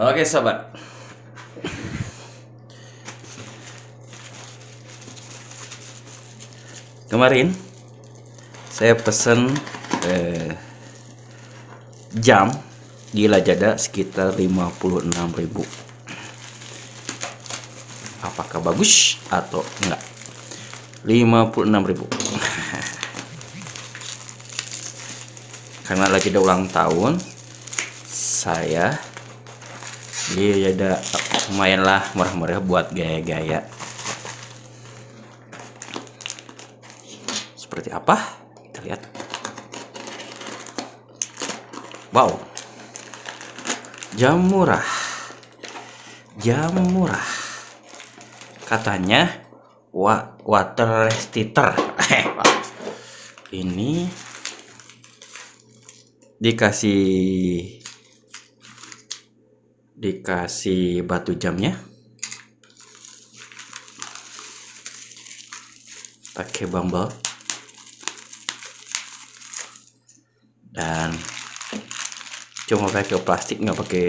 Oke sobat Kemarin Saya pesen eh, Jam Di Lajada sekitar 56 ribu Apakah bagus atau enggak ribu Karena lagi Lajada ulang tahun Saya jadi iya, ada ya lumayan lah murah-murah buat gaya-gaya seperti apa kita lihat wow jam murah jam murah katanya wa water titer eh, ini dikasih dikasih batu jamnya pakai bumble dan cuma pakai plastik nggak pakai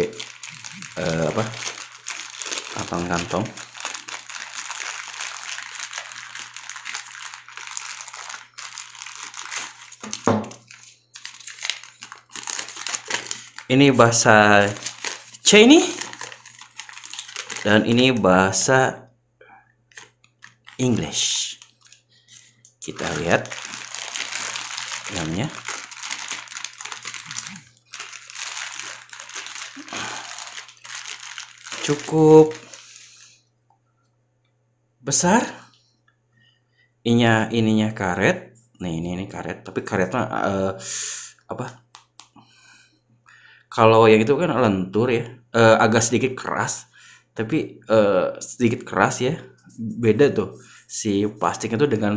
uh, apa kantong-kantong ini bahasa ini dan ini bahasa English kita lihat namanya cukup besar inya ininya karet nih ini ini karet tapi karetnya uh, apa kalau yang itu kan lentur ya uh, agak sedikit keras tapi uh, sedikit keras ya beda tuh si plastiknya tuh dengan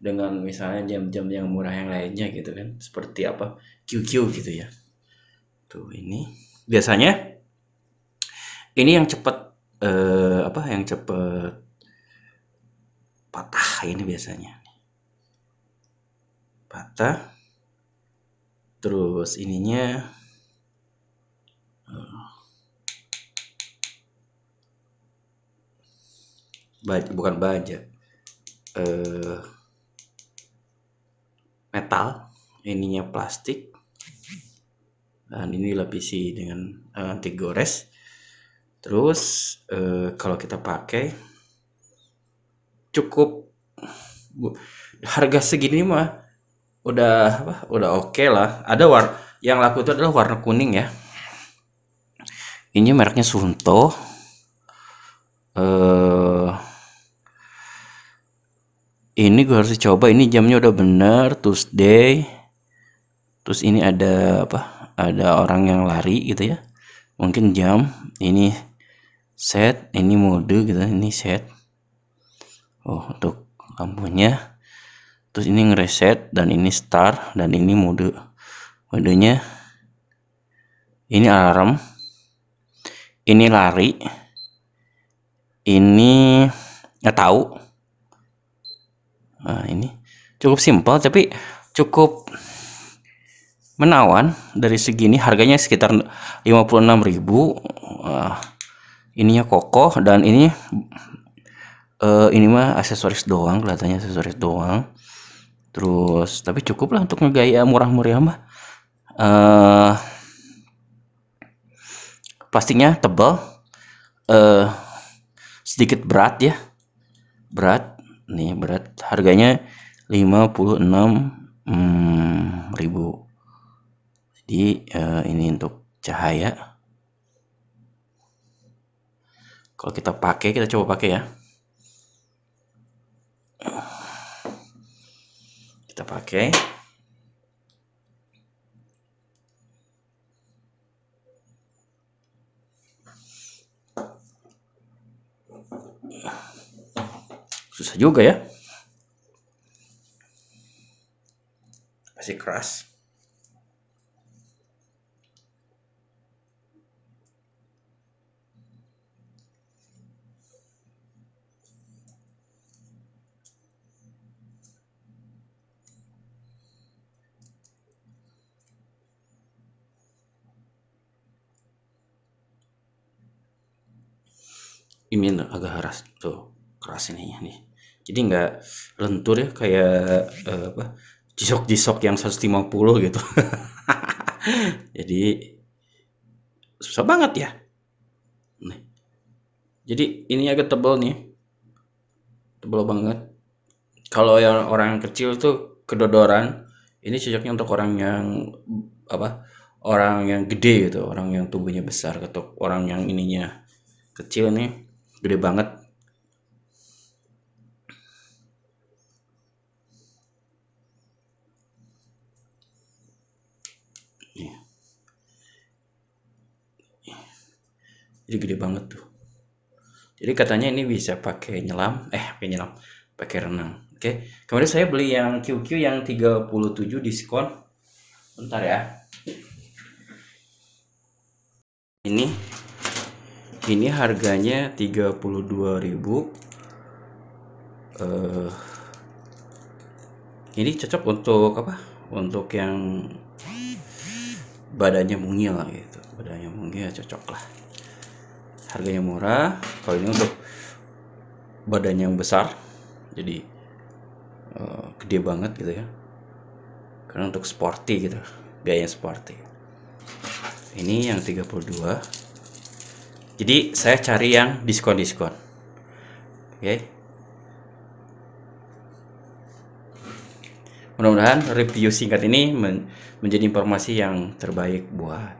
dengan misalnya jam-jam yang murah yang lainnya gitu kan seperti apa QQ gitu ya tuh ini biasanya ini yang cepet uh, apa yang cepet patah ini biasanya patah terus ininya baja bukan baja eh, metal ininya plastik dan ini lapisi dengan eh, anti gores terus eh, kalau kita pakai cukup harga segini mah udah apa udah oke okay lah ada war yang laku itu adalah warna kuning ya ini mereknya Sunto eh ini gue harus coba ini jamnya udah bener Tuesday terus ini ada apa ada orang yang lari gitu ya mungkin jam ini set ini mode gitu ini set oh untuk lampunya terus ini ngereset dan ini start dan ini mode modenya ini alarm ini lari ini nggak tahu nah, ini cukup simpel tapi cukup menawan dari segini harganya sekitar 56.000 uh, ah, ininya kokoh dan ini uh, ini mah aksesoris doang kelihatannya aksesoris doang terus tapi cukup lah untuk ngegaya murah meriah mah uh, plastiknya tebal uh, sedikit berat ya berat nih berat harganya 56 hmm, ribu jadi uh, ini untuk cahaya kalau kita pakai kita coba pakai ya kita pakai juga ya. Masih keras. ini agak keras tuh keras ini nih jadi nggak lentur ya kayak uh, apa jisok-jisok yang 150 gitu jadi susah banget ya nih. jadi ini agak tebal nih tebal banget kalau yang orang yang kecil tuh kedodoran ini cocoknya untuk orang yang apa orang yang gede gitu orang yang tubuhnya besar atau orang yang ininya kecil nih gede banget jadi gede banget tuh jadi katanya ini bisa pakai nyelam eh pakai nyelam pakai renang oke okay. kemudian saya beli yang QQ yang 37 diskon bentar ya ini ini harganya 32.000 uh, eh, ini cocok untuk apa untuk yang badannya mungil gitu badannya mungil ya cocok lah harganya murah kalau ini untuk badannya yang besar jadi uh, gede banget gitu ya karena untuk sporty gitu gaya sporty ini yang 32 jadi saya cari yang diskon-diskon oke okay. mudah-mudahan review singkat ini men menjadi informasi yang terbaik buat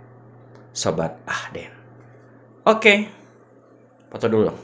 sobat Ahden oke okay foto dulu